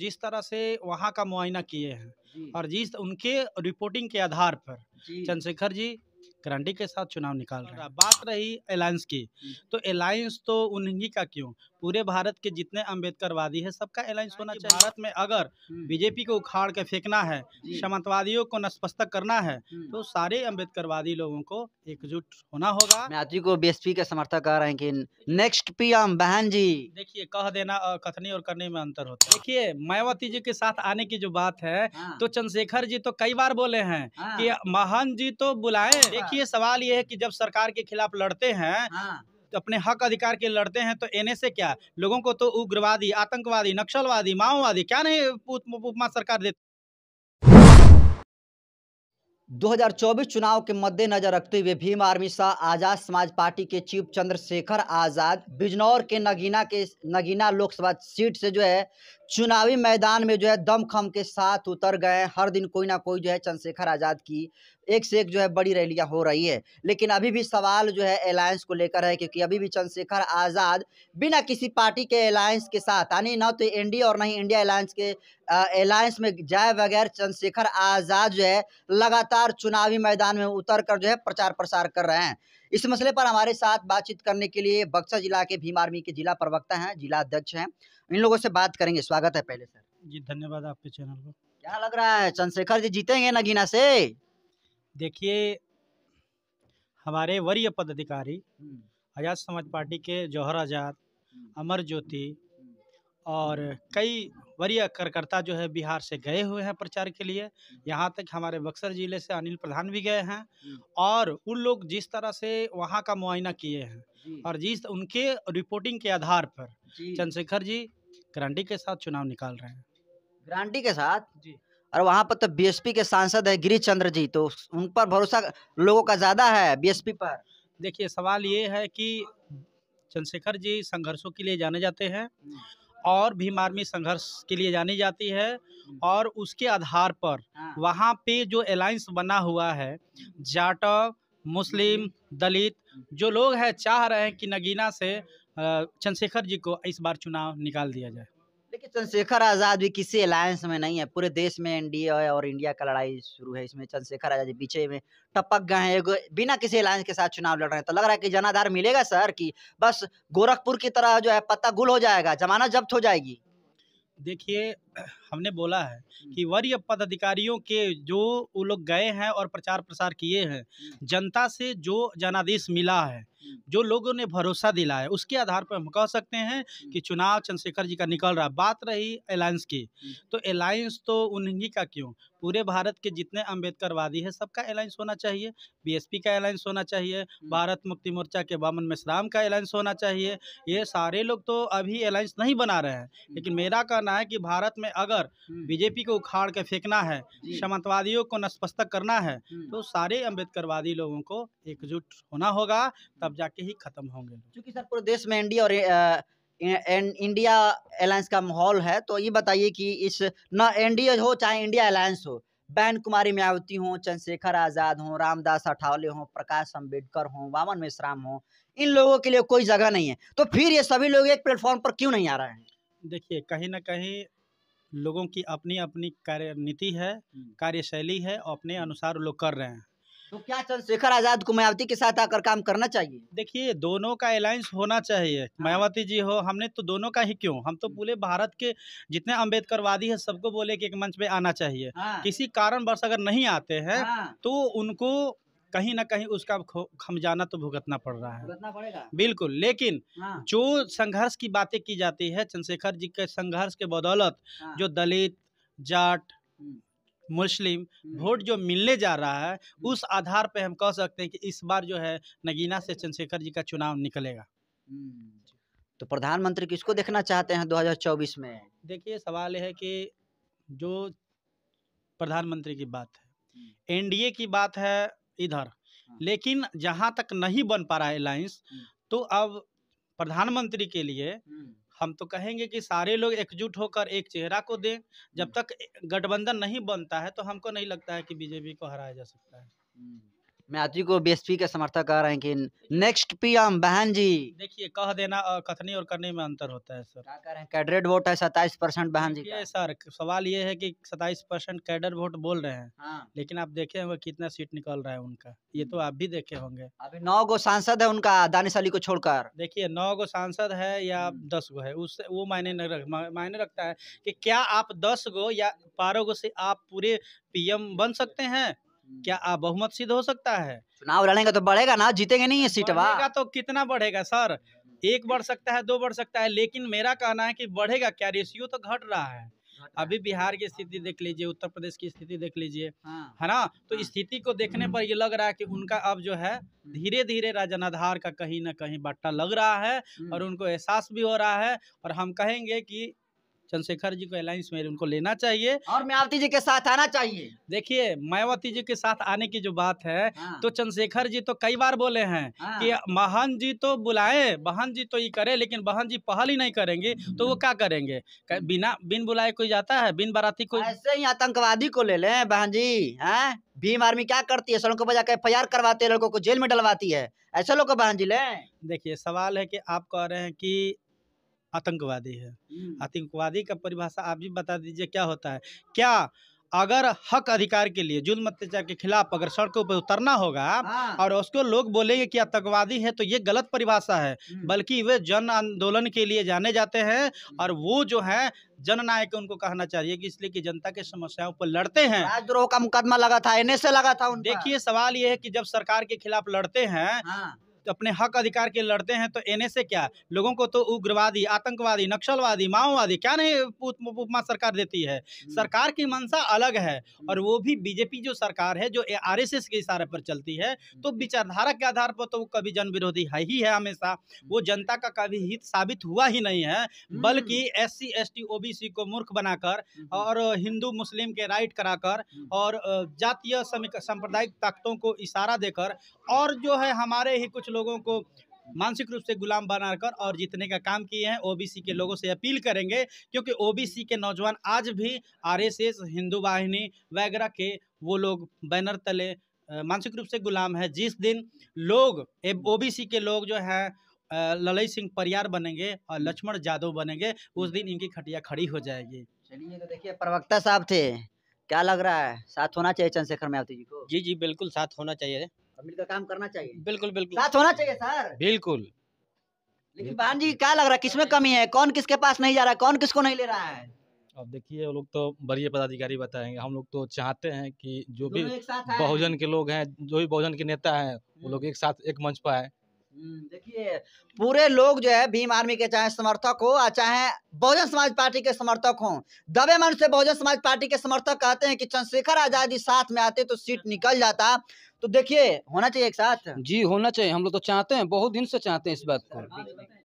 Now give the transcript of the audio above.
जिस तरह से वहाँ का मुआयना किए हैं और जिस उनके रिपोर्टिंग के आधार पर चंद्रशेखर जी गारंटी के साथ चुनाव निकाल रहा है हाँ, बात रही अलायंस की तो अलायंस तो उन्हीं का क्यों पूरे भारत के जितने अम्बेडकरवादी है सबका अलायंस होना हाँ चाहिए भारत में अगर बीजेपी हम्म। को उखाड़ के फेंकना है समतवादियों को नस्पस्तक करना है हम्म। तो सारे अम्बेडकरवादी लोगों को एकजुट होना होगा मैं को बीएसपी के समर्थक कह रहे हैं कि नेक्स्ट पीएम बहन जी देखिए कह देना कथनी और करने में अंतर होता है देखिए मायावती जी के साथ आने की जो बात है हाँ। तो चंद्रशेखर जी तो कई बार बोले हैं की महान जी तो बुलाए देखिए देखिए सवाल ये है कि जब सरकार के खिलाफ लड़ते हैं हाँ। तो अपने हक अधिकार के लड़ते हैं तो एन से क्या लोगों को तो उग्रवादी आतंकवादी नक्सलवादी माओवादी क्या नहीं उपमा सरकार देते 2024 चुनाव के मद्देनजर रखते हुए भीम आर्मी शाह आजाद समाज पार्टी के चीफ चंद्रशेखर आजाद बिजनौर के नगीना के नगीना लोकसभा सीट से जो है चुनावी मैदान में जो है दमखम के साथ उतर गए हर दिन कोई ना कोई जो है चंद्रशेखर आजाद की एक से एक जो है बड़ी रैलियां हो रही है लेकिन अभी भी सवाल जो है अलायंस को लेकर है क्योंकि अभी भी चंद्रशेखर आज़ाद बिना किसी पार्टी के अलायंस के साथ यानी ना तो एनडीए और ना ही इंडिया अलायंस के अलायंस में जाए बगैर चंद्रशेखर आज़ाद जो है लगातार चुनावी मैदान में उतर कर जो है प्रचार प्रसार कर रहे हैं इस मसले पर हमारे साथ बातचीत करने के लिए बक्सर जिला के भीम आर्मी के जिला प्रवक्ता हैं जिला अध्यक्ष हैं इन लोगों से बात करेंगे स्वागत है पहले सर जी धन्यवाद आपके चैनल को क्या लग रहा है चंद्रशेखर जी जीतेंगे नगीना से देखिए हमारे वरीय पदाधिकारी हम्म। आज़ाद समाज पार्टी के जौहर आज़ाद हम्म। अमर ज्योति हम्म। और कई वरीय कार्यकर्ता जो है बिहार से गए हुए हैं प्रचार के लिए यहाँ तक हमारे बक्सर ज़िले से अनिल प्रधान भी गए हैं और उन लोग जिस तरह से वहाँ का मुआयना किए हैं और जिस उनके रिपोर्टिंग के आधार पर चंद्रशेखर जी ग्रांडी के साथ चुनाव निकाल रहे हैं ग्रांडी के साथ जी और वहाँ पर तो बीएसपी के सांसद हैं गिरीश चंद्र जी तो उन पर भरोसा लोगों का ज़्यादा है बीएसपी पर देखिए सवाल ये है कि चंद्रशेखर जी संघर्षों के लिए जाने जाते हैं और भीम आर्मी संघर्ष के लिए जानी जाती है और उसके आधार पर हाँ। वहाँ पे जो अलायंस बना हुआ है जाटव मुस्लिम दलित जो लोग हैं चाह रहे हैं कि नगीना से चंद्रशेखर जी को इस बार चुनाव निकाल दिया जाए देखिए चंद्रशेखर आज़ाद भी किसी अलायंस में नहीं है पूरे देश में एनडीए और इंडिया का लड़ाई शुरू है इसमें चंद्रशेखर आज़ाद पीछे में टपक गए हैं बिना किसी अलायंस के साथ चुनाव लड़ रहे हैं तो लग रहा है कि जनाधार मिलेगा सर कि बस गोरखपुर की तरह जो है पत्ता गुल हो जाएगा जमानत जब्त हो जाएगी देखिए हमने बोला है कि वरीय पदाधिकारियों के जो वो लोग गए हैं और प्रचार प्रसार किए हैं जनता से जो जनादेश मिला है जो लोगों ने भरोसा दिला है उसके आधार पर हम कह सकते हैं कि चुनाव चंद्रशेखर जी का निकल रहा बात रही अलायंस की तो अलायंस तो उन्हीं का क्यों पूरे भारत के जितने अम्बेडकरवादी है सबका अलायंस होना चाहिए बीएसपी का अलायंस होना चाहिए भारत मुक्ति मोर्चा के बामन मिश्राम का अलायंस होना चाहिए ये सारे लोग तो अभी अलायंस नहीं बना रहे हैं लेकिन मेरा कहना है कि भारत में में अगर हम्म। बीजेपी को उखाड़ के फेंकना है समतवादियों को नष्टपस्तक करना है हम्म। तो सारे अम्बेडकरवादी लोगों को एकजुट होना होगा तब जाके ही खत्म होंगे क्योंकि सर पूरे देश में एनडीए और इंडिया अलायंस का माहौल है तो ये बताइए कि इस न एनडीए हो चाहे इंडिया अलायंस हो बैन कुमारी मायावती हों चंद्रशेखर आज़ाद हों रामदास अठावले हों प्रकाश अम्बेडकर हों वामन मिश्राम हों इन लोगों के लिए कोई जगह नहीं है तो फिर ये सभी लोग एक प्लेटफॉर्म पर क्यों नहीं आ रहे हैं देखिए कहीं ना कहीं लोगों की अपनी अपनी कार्य नीति है हम्म। कार्यशैली है और अपने हम्म। अनुसार लोग कर रहे हैं तो क्या चंद्रशेखर आजाद को मायावती के साथ आकर काम करना चाहिए देखिए दोनों का अलायंस होना चाहिए हाँ। मायावती जी हो हमने तो दोनों का ही क्यों हम तो हम्म। पूरे भारत के जितने अम्बेडकरवादी है सबको बोले कि एक मंच पे आना चाहिए हाँ। किसी कारण अगर नहीं आते हैं हाँ। तो उनको कहीं ना कहीं उसका खमजाना तो भुगतना पड़ रहा है बिल्कुल लेकिन हाँ। जो संघर्ष की बातें की जाती है चंद्रशेखर जी के संघर्ष के बदौलत हाँ। जो दलित जाट हम्म। मुस्लिम हम्म। वोट जो मिलने जा रहा है हम्म। उस आधार पर हम कह सकते हैं कि इस बार जो है नगीना से चंद्रशेखर जी का चुनाव निकलेगा तो प्रधानमंत्री किसको देखना चाहते हैं 2024 में देखिए सवाल है कि जो प्रधानमंत्री की बात है एनडीए की बात है इधर हाँ। लेकिन जहाँ तक नहीं बन पा रहा है अलायंस तो अब प्रधानमंत्री के लिए हम तो कहेंगे कि सारे लोग एकजुट होकर एक चेहरा को दें जब तक गठबंधन नहीं बनता है तो हमको नहीं लगता है कि बीजेपी को हराया जा सकता है मैथ्यू को बीएसपी के समर्थक कह रहे हैं कि नेक्स्ट पीएम बहन जी देखिए कह देना कथनी और करने में अंतर होता है सर क्या कह रहे हैं कैडरेट वोट है सत्ताईस परसेंट बहन जी का। सर सवाल ये है कि सत्ताईस परसेंट कैडर वोट बोल रहे हैं हाँ। लेकिन आप देखे होंगे कितना सीट निकल रहा है उनका ये तो आप भी देखे होंगे अभी नौ गो सांसद है उनका दानिश अली को छोड़कर देखिए नौ गो सांसद है या हम्म। दस गो है उससे वो मायने मायने रखता है की क्या आप दस गो या बारह गो से आप पूरे पीएम बन सकते हैं क्या हम्म। आप बहुमत सिद्ध हो सकता है चुनाव लड़ेंगे तो बढ़ेगा ना जीतेंगे नहीं ये सीटवा तो कितना बढ़ेगा सर एक बढ़ सकता है दो बढ़ सकता है लेकिन मेरा कहना है कि बढ़ेगा क्या रेशियो तो घट रहा है अभी बिहार की स्थिति देख लीजिए उत्तर प्रदेश की स्थिति देख लीजिए हाँ। है ना तो हाँ। स्थिति को देखने पर ये लग रहा है कि उनका अब जो है हम्म। धीरे धीरे राजनाधार का कहीं ना कहीं बट्टा लग रहा है हम्म। और उनको एहसास भी हो रहा है और हम कहेंगे कि चंद्रशेखर जी को अलायंस में उनको लेना चाहिए और मायावती जी के साथ आना चाहिए देखिए मायावती जी के साथ आने की जो बात है हाँ। तो चंद्रशेखर जी तो कई बार बोले हैं हाँ। कि महान जी तो बुलाए बहन जी तो ये करे लेकिन बहन जी पहल ही नहीं करेंगे तो वो हम्म। क्या करेंगे बिना बिन बुलाए कोई जाता है बिन बाराती कोई ऐसे ही आतंकवादी को ले लें बहन जी है भीम आर्मी क्या करती है सड़कों बजा के एफ करवाते लड़कों को जेल में डलवाती है ऐसे लोग को बहन जी ले देखिए सवाल है कि आप कह रहे हैं कि आतंकवादी है आतंकवादी का परिभाषा आप भी बता दीजिए क्या होता है क्या अगर हक अधिकार के लिए जुल्म अत्याचार के खिलाफ अगर सड़कों पर उतरना होगा हाँ। और उसको लोग बोलेंगे कि आतंकवादी है तो ये गलत परिभाषा है बल्कि वे जन आंदोलन के लिए जाने जाते हैं और वो जो है जननायक उनको कहना चाहिए कि इसलिए कि जनता के समस्याओं पर लड़ते हैं राजद्रोह का मुकदमा लगा था एनएसए लगा था देखिए सवाल ये है कि जब सरकार के खिलाफ लड़ते हैं हाँ। अपने हक अधिकार के लड़ते हैं तो एन क्या लोगों को तो उग्रवादी आतंकवादी नक्सलवादी माओवादी क्या नहीं उपमा सरकार देती है हम्म। सरकार की मंशा अलग है और वो भी बीजेपी जो सरकार है जो आर के इशारे पर चलती है हम्म। तो विचारधारा के आधार पर तो वो कभी जन विरोधी है ही है हमेशा हम्म। वो जनता का कभी हित साबित हुआ ही नहीं है बल्कि S C S T O B C को मूर्ख बनाकर और हिंदू मुस्लिम के राइट कराकर और जातीय सांप्रदायिक ताकतों को इशारा देकर और जो है हमारे ही कुछ लोगों को मानसिक रूप से गुलाम बनाकर और जीतने का काम किए हैं ओबीसी के लोगों से अपील करेंगे क्योंकि ओबीसी के नौजवान आज भी आरएसएस हिंदू वाहिनी वगैरह के वो लोग बैनर तले मानसिक रूप से गुलाम है जिस दिन लोग ओबीसी के लोग जो है ललई सिंह परियार बनेंगे और लक्ष्मण जादव बनेंगे उस दिन इनकी खटिया खड़ी हो जाएगी चलिए तो देखिए प्रवक्ता साहब थे क्या लग रहा है साथ होना चाहिए चंद्रशेखर महती जी को जी जी बिल्कुल साथ होना चाहिए मिलकर काम करना चाहिए बिल्कुल बिल्कुल साथ होना चाहिए सर बिल्कुल लेकिन बहन जी क्या लग रहा है किसमें कमी है कौन किसके पास नहीं जा रहा है कौन किसको नहीं ले रहा है अब देखिए वो लोग तो बड़ी पदाधिकारी बताएंगे हम लोग तो चाहते हैं कि जो भी बहुजन के लोग हैं जो भी बहुजन के नेता हैं वो हम्म। लोग एक साथ एक मंच पर आए हम्म, देखिए पूरे लोग जो है भीम आर्मी के चाहे समर्थक हो और चाहे बहुजन समाज पार्टी के समर्थक हो दबे मन से बहुजन समाज पार्टी के समर्थक कहते हैं कि चंद्रशेखर आजाद साथ में आते तो सीट निकल जाता तो देखिए होना चाहिए एक साथ जी होना चाहिए हम लोग तो चाहते हैं बहुत दिन से चाहते हैं इस बात को